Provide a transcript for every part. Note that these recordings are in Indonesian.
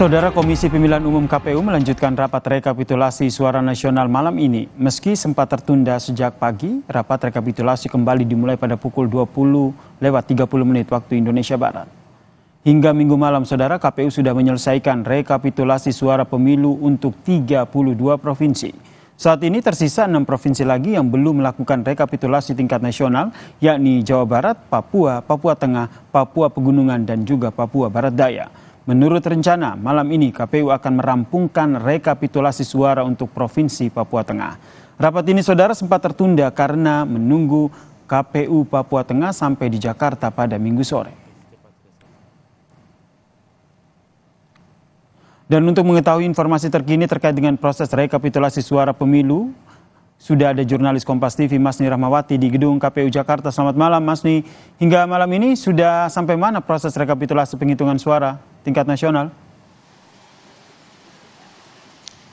Saudara Komisi Pemilihan Umum KPU melanjutkan rapat rekapitulasi suara nasional malam ini. Meski sempat tertunda sejak pagi, rapat rekapitulasi kembali dimulai pada pukul 20 lewat 30 menit waktu Indonesia Barat. Hingga minggu malam, Saudara KPU sudah menyelesaikan rekapitulasi suara pemilu untuk 32 provinsi. Saat ini tersisa enam provinsi lagi yang belum melakukan rekapitulasi tingkat nasional, yakni Jawa Barat, Papua, Papua Tengah, Papua Pegunungan, dan juga Papua Barat Daya. Menurut rencana, malam ini KPU akan merampungkan rekapitulasi suara untuk Provinsi Papua Tengah. Rapat ini saudara sempat tertunda karena menunggu KPU Papua Tengah sampai di Jakarta pada minggu sore. Dan untuk mengetahui informasi terkini terkait dengan proses rekapitulasi suara pemilu, sudah ada jurnalis Kompas TV Masni Rahmawati di gedung KPU Jakarta. Selamat malam Masni. Hingga malam ini sudah sampai mana proses rekapitulasi penghitungan suara? tingkat nasional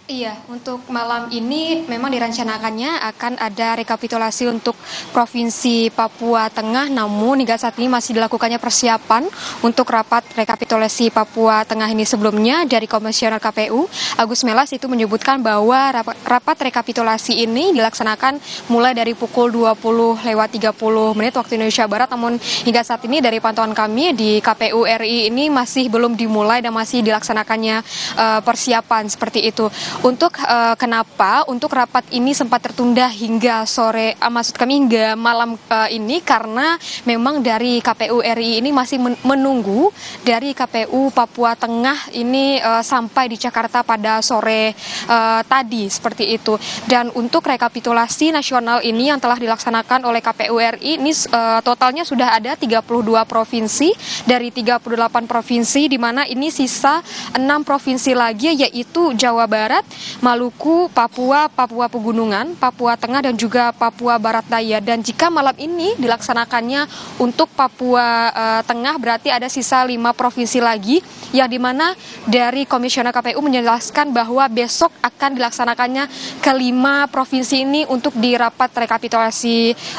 Iya, untuk malam ini memang direncanakannya akan ada rekapitulasi untuk Provinsi Papua Tengah, namun hingga saat ini masih dilakukannya persiapan untuk rapat rekapitulasi Papua Tengah ini sebelumnya dari Komisioner KPU, Agus Melas itu menyebutkan bahwa rapat rekapitulasi ini dilaksanakan mulai dari pukul 20 lewat 30 menit waktu Indonesia Barat, namun hingga saat ini dari pantauan kami di KPU RI ini masih belum dimulai dan masih dilaksanakannya eh, persiapan seperti itu. Untuk e, kenapa untuk rapat ini sempat tertunda hingga sore, eh, maksud kami hingga malam e, ini karena memang dari KPU RI ini masih menunggu dari KPU Papua Tengah ini e, sampai di Jakarta pada sore e, tadi seperti itu. Dan untuk rekapitulasi nasional ini yang telah dilaksanakan oleh KPU RI ini e, totalnya sudah ada 32 provinsi dari 38 provinsi di mana ini sisa 6 provinsi lagi yaitu Jawa Barat, Maluku, Papua, Papua Pegunungan, Papua Tengah dan juga Papua Barat Daya. Dan jika malam ini dilaksanakannya untuk Papua eh, Tengah berarti ada sisa lima provinsi lagi yang dimana dari Komisioner KPU menjelaskan bahwa besok akan dilaksanakannya kelima provinsi ini untuk di rapat rekapitulasi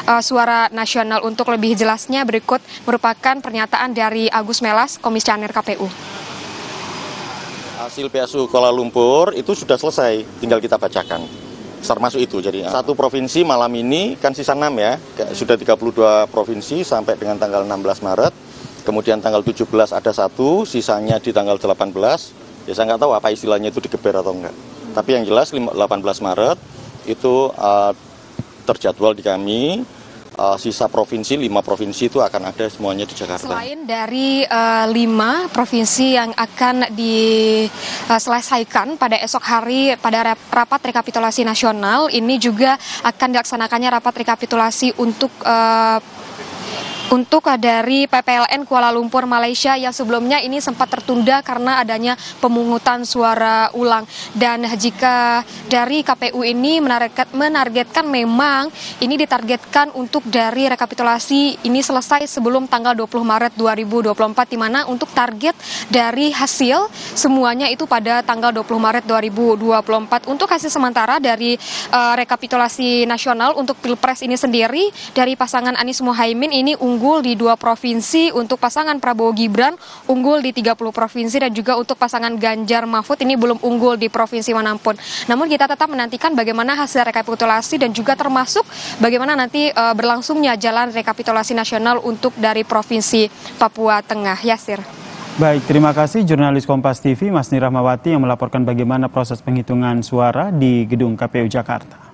eh, suara nasional. Untuk lebih jelasnya berikut merupakan pernyataan dari Agus Melas, Komisioner KPU. Hasil PSU Kuala Lumpur itu sudah selesai, tinggal kita bacakan. Termasuk itu, jadi ya. satu provinsi malam ini kan sisa enam ya, sudah 32 provinsi sampai dengan tanggal 16 Maret. Kemudian tanggal 17 ada satu, sisanya di tanggal 18. Ya saya nggak tahu apa istilahnya itu digeber atau enggak. Tapi yang jelas 18 Maret itu uh, terjadwal di kami uh, sisa provinsi, lima provinsi itu akan ada semuanya di Jakarta. Selain dari uh, lima provinsi yang akan diselesaikan eh, pada esok hari pada rapat rekapitulasi nasional, ini juga akan dilaksanakannya rapat rekapitulasi untuk uh, untuk dari PPLN Kuala Lumpur Malaysia yang sebelumnya ini sempat tertunda karena adanya pemungutan suara ulang dan jika dari KPU ini menarget, menargetkan memang ini ditargetkan untuk dari rekapitulasi ini selesai sebelum tanggal 20 Maret 2024 di mana untuk target dari hasil semuanya itu pada tanggal 20 Maret 2024 untuk hasil sementara dari uh, rekapitulasi nasional untuk Pilpres ini sendiri dari pasangan Anies Mohaimin ini unggul unggul di dua provinsi untuk pasangan Prabowo Gibran unggul di 30 provinsi dan juga untuk pasangan Ganjar Mahfud ini belum unggul di provinsi manapun. Namun kita tetap menantikan bagaimana hasil rekapitulasi dan juga termasuk bagaimana nanti uh, berlangsungnya jalan rekapitulasi nasional untuk dari provinsi Papua Tengah. Yasir. Baik, terima kasih jurnalis Kompas TV Mas Nirahmawati yang melaporkan bagaimana proses penghitungan suara di gedung KPU Jakarta.